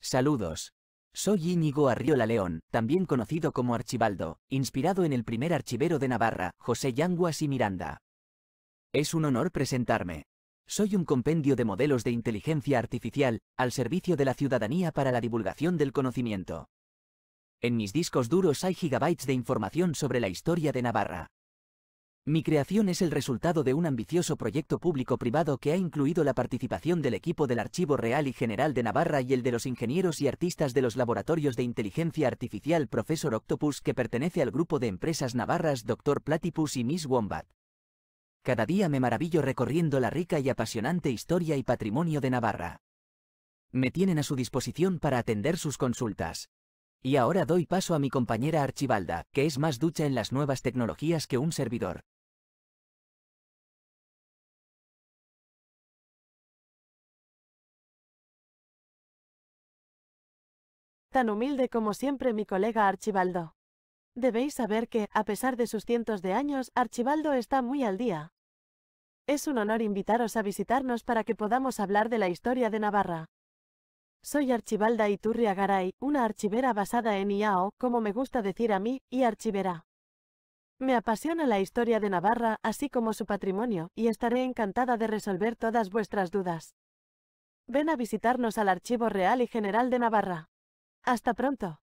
Saludos. Soy Íñigo Arriola León, también conocido como Archibaldo, inspirado en el primer archivero de Navarra, José Yanguas y Miranda. Es un honor presentarme. Soy un compendio de modelos de inteligencia artificial, al servicio de la ciudadanía para la divulgación del conocimiento. En mis discos duros hay gigabytes de información sobre la historia de Navarra. Mi creación es el resultado de un ambicioso proyecto público-privado que ha incluido la participación del equipo del Archivo Real y General de Navarra y el de los ingenieros y artistas de los laboratorios de inteligencia artificial Profesor Octopus que pertenece al grupo de empresas navarras Dr. Platypus y Miss Wombat. Cada día me maravillo recorriendo la rica y apasionante historia y patrimonio de Navarra. Me tienen a su disposición para atender sus consultas. Y ahora doy paso a mi compañera Archibalda, que es más ducha en las nuevas tecnologías que un servidor. Tan humilde como siempre mi colega Archibaldo. Debéis saber que, a pesar de sus cientos de años, Archibaldo está muy al día. Es un honor invitaros a visitarnos para que podamos hablar de la historia de Navarra. Soy Archivalda Iturria Garay, una archivera basada en IAO, como me gusta decir a mí, y archivera. Me apasiona la historia de Navarra, así como su patrimonio, y estaré encantada de resolver todas vuestras dudas. Ven a visitarnos al Archivo Real y General de Navarra. Hasta pronto.